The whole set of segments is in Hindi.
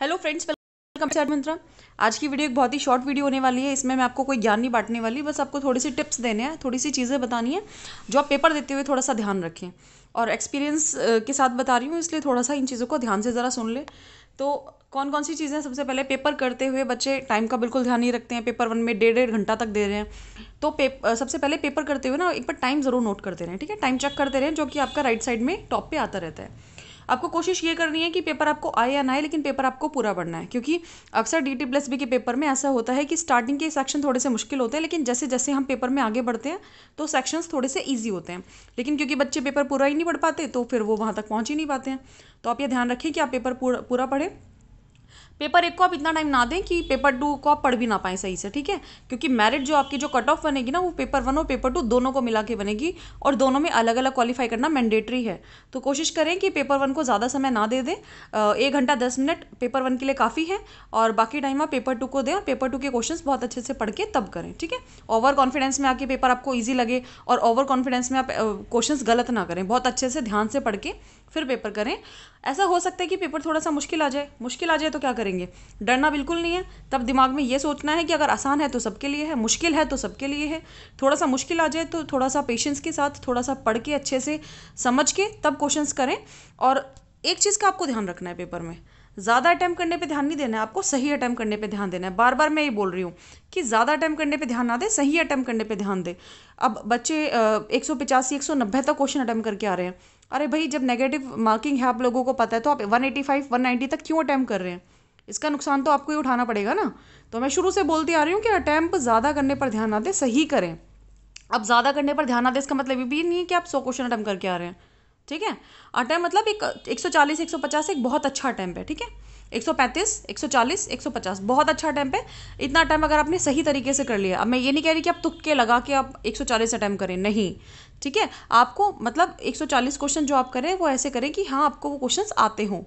हेलो फ्रेंड्स वेलकम मंत्रा आज की वीडियो एक बहुत ही शॉर्ट वीडियो होने वाली है इसमें मैं आपको कोई ज्ञान नहीं बांटने वाली बस आपको थोड़ी सी टिप्स देने हैं थोड़ी सी चीज़ें बतानी है जो आप पेपर देते हुए थोड़ा सा ध्यान रखें और एक्सपीरियंस के साथ बता रही हूँ इसलिए थोड़ा सा इन चीज़ों को ध्यान से ज़रा सुन ले तो कौन कौन सी चीज़ें सबसे पहले पेपर करते हुए बच्चे टाइम का बिल्कुल ध्यान नहीं रखते हैं पेपर वन में डेढ़ डेढ़ घंटा तक दे रहे हैं तो पेप सबसे पहले पेपर करते हुए ना एक बार टाइम ज़रूर नोट करते रहें ठीक है टाइम चेक करते रहें जो कि आपका राइट साइड में टॉप पर आता रहता है आपको कोशिश ये करनी है कि पेपर आपको आए या ना आए लेकिन पेपर आपको पूरा पढ़ना है क्योंकि अक्सर डी टी प्लस बी के पेपर में ऐसा होता है कि स्टार्टिंग के सेक्शन थोड़े से मुश्किल होते हैं लेकिन जैसे जैसे हम पेपर में आगे बढ़ते हैं तो सेक्शंस थोड़े से ईजी होते हैं लेकिन क्योंकि बच्चे पेपर पूरा ही नहीं पढ़ पाते तो फिर वो वहाँ तक पहुँच ही नहीं पाते हैं तो आप ये ध्यान रखें कि आप पेपर पूरा पूरा पढ़ें पेपर एक को आप इतना टाइम ना दें कि पेपर टू को आप पढ़ भी ना पाए सही से ठीक है क्योंकि मेरिट जो आपकी जो कट ऑफ बनेगी ना वो पेपर वन और पेपर टू दोनों को मिला के बनेगी और दोनों में अलग अलग क्वालिफाई करना मैंडेटरी है तो कोशिश करें कि पेपर वन को ज़्यादा समय ना दे दें एक घंटा दस मिनट पेपर वन के लिए काफ़ी है और बाकी टाइम आप पेपर टू को दें और पेपर टू के क्वेश्चन बहुत अच्छे से पढ़ के तब करें ठीक है ओवर कॉन्फिडेंस में आके पेपर आपको ईजी लगे और ओवर कॉन्फिडेंस में आप क्वेश्चन गलत ना करें बहुत अच्छे से ध्यान से पढ़ के फिर पेपर करें ऐसा हो सकता है कि पेपर थोड़ा सा मुश्किल आ जाए मुश्किल आ जाए तो क्या करेंगे डरना बिल्कुल नहीं है तब दिमाग में ये सोचना है कि अगर आसान है तो सबके लिए है मुश्किल है तो सबके लिए है थोड़ा सा मुश्किल आ जाए तो थोड़ा सा पेशेंस के साथ थोड़ा सा पढ़ के अच्छे से समझ के तब क्वेश्चंस करें और एक चीज़ का आपको ध्यान रखना है पेपर में ज़्यादा अटैम्प करने पे ध्यान नहीं देना है आपको सही अटैम्प करने पे ध्यान देना है बार बार मैं ये बोल रही हूँ कि ज़्यादा अटैम्प करने पे ध्यान ना दे सही अटैम्प करने पे ध्यान दे अब बच्चे एक सौ पचासी एक सौ नब्बे तक क्वेश्चन अटैम्प करके आ रहे हैं अरे भाई जब नेगेटिव मार्किंग है आप लोगों को पता है तो आप one eighty five one ninety तक क्यों अटैम्प कर रहे हैं इसका नुकसान तो आपको ही उठाना पड़ेगा ना तो मैं शुरू से बोलती आ रही हूँ कि अटैम्प ज़्यादा करने पर ध्यान ना दें सही करें अब ज़्यादा करने पर ध्यान ना दें इसका मतलब ये भी नहीं है कि आप सौ क्वेश्चन अटैम्प्ट करके आ रहे हैं ठीक है अटैम्प मतलब एक 140 150 एक बहुत अच्छा अटैम्प है ठीक है 135 140 150 बहुत अच्छा अटैम्प है इतना अटैम्प अगर आपने सही तरीके से कर लिया अब मैं ये नहीं कह रही कि आप तुक्के लगा के आप 140 अटैम्प करें नहीं ठीक है आपको मतलब 140 क्वेश्चन जो आप करें वो ऐसे करें कि हाँ आपको वो क्वेश्चन आते हों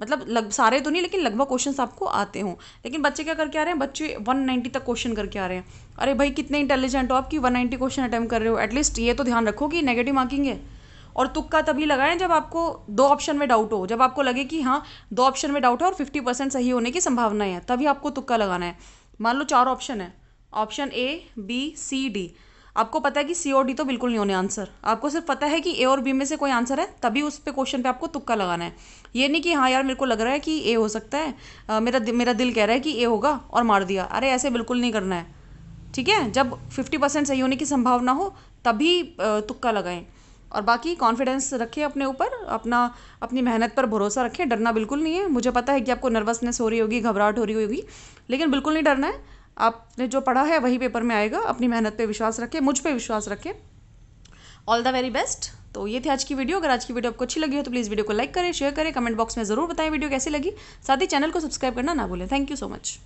मतलब लग सारे तो नहीं लेकिन लगभग क्वेश्चन आपको आते हों लेकिन बच्चे क्या करके आ रहे हैं बच्चे 190 तक क्वेश्चन करके आ रहे हैं अरे भाई कितने इंटेलिजेंट हो आप कि 190 क्वेश्चन अटैम्प्ट कर रहे हो एटलीस्ट ये तो ध्यान रखो कि नेगेटिव मार्किंग है और तुक्का तभी लगाएं जब आपको दो ऑप्शन में डाउट हो जब आपको लगे कि हाँ दो ऑप्शन में डाउट है और फिफ्टी परसेंट सही होने की संभावना है तभी आपको तुक्का लगाना है मान लो चार ऑप्शन है option A B C D आपको पता है कि सी और डी तो बिल्कुल नहीं होने आंसर आपको सिर्फ पता है कि ए और बी में से कोई आंसर है तभी उस पर क्वेश्चन पे आपको तुक्का लगाना है ये नहीं कि हाँ यार मेरे को लग रहा है कि ए हो सकता है आ, मेरा मेरा दिल कह रहा है कि ए होगा और मार दिया अरे ऐसे बिल्कुल नहीं करना है ठीक है जब फिफ्टी परसेंट सही होने की संभावना हो तभी तुक्का लगाएं और बाकी कॉन्फिडेंस रखें अपने ऊपर अपना अपनी मेहनत पर भरोसा रखें डरना बिल्कुल नहीं है मुझे पता है कि आपको नर्वसनेस हो रही होगी घबराहट हो रही होगी लेकिन बिल्कुल नहीं डरना है आपने जो पढ़ा है वही पेपर में आएगा अपनी मेहनत पे विश्वास रखें मुझ पे विश्वास रखें ऑल द वेरी बेस्ट तो ये थी आज की वीडियो अगर आज की वीडियो आपको अच्छी लगी हो तो प्लीज़ वीडियो को लाइक करें शेयर करें कमेंट बॉक्स में ज़रूर बताएं वीडियो कैसी लगी साथ ही चैनल को सब्सक्राइब करना ना भूलें थैंक यू सो मच